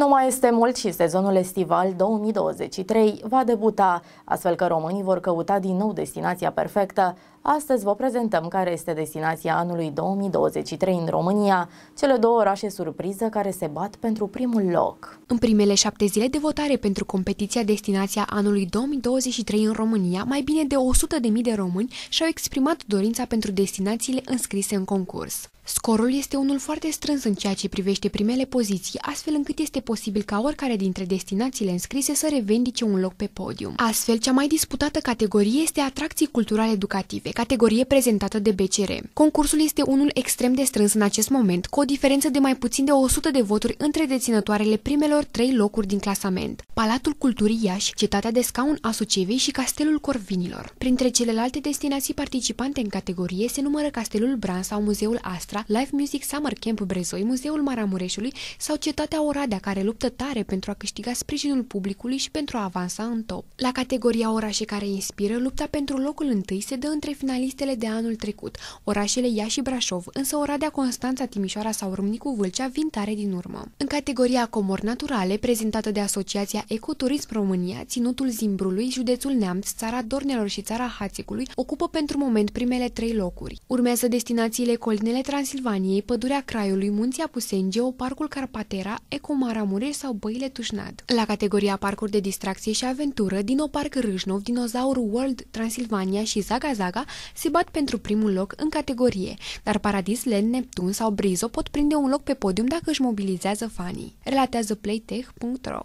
Nu mai este mult și sezonul estival 2023 va debuta, astfel că românii vor căuta din nou destinația perfectă. Astăzi vă prezentăm care este destinația anului 2023 în România, cele două orașe surpriză care se bat pentru primul loc. În primele șapte zile de votare pentru competiția destinația anului 2023 în România, mai bine de 100.000 de români și-au exprimat dorința pentru destinațiile înscrise în concurs. Scorul este unul foarte strâns în ceea ce privește primele poziții, astfel încât este posibil ca oricare dintre destinațiile înscrise să revendice un loc pe podium. Astfel, cea mai disputată categorie este atracții culturale educative, categorie prezentată de BCR. Concursul este unul extrem de strâns în acest moment, cu o diferență de mai puțin de 100 de voturi între deținătoarele primelor trei locuri din clasament, Palatul Culturii Iași, Cetatea de Scaun a Sucevei și Castelul Corvinilor. Printre celelalte destinații participante în categorie se numără Castelul Bran sau Muzeul Astra, Orchestra, Live Music Summer Camp Brezoi, Muzeul Maramureșului sau Cetatea Oradea, care luptă tare pentru a câștiga sprijinul publicului și pentru a avansa în top. La categoria orașe care inspiră, lupta pentru locul întâi se dă între finalistele de anul trecut, orașele Iași și Brașov, însă Oradea, Constanța, Timișoara sau Râmnicu Vâlcea vin tare din urmă. În categoria Comori Naturale, prezentată de Asociația Ecoturism România, Ținutul Zimbrului, Județul Neamț, Țara Dornelor și Țara Hațicului ocupă pentru moment primele trei locuri. Urmează destinațiile Colinele Trans Transilvaniei, pădurea Craiului, munții Apuseni, Geoparcul Carpatera, Ecomaramureș sau Băile Tușnad. La categoria Parcuri de distracție și aventură, Dinoparc Râșnov, Dinozaur World Transilvania și Zaga Zaga se bat pentru primul loc în categorie, dar Paradis Len, Neptun sau Brizo pot prinde un loc pe podium dacă își mobilizează fanii. Relatează playtech.ro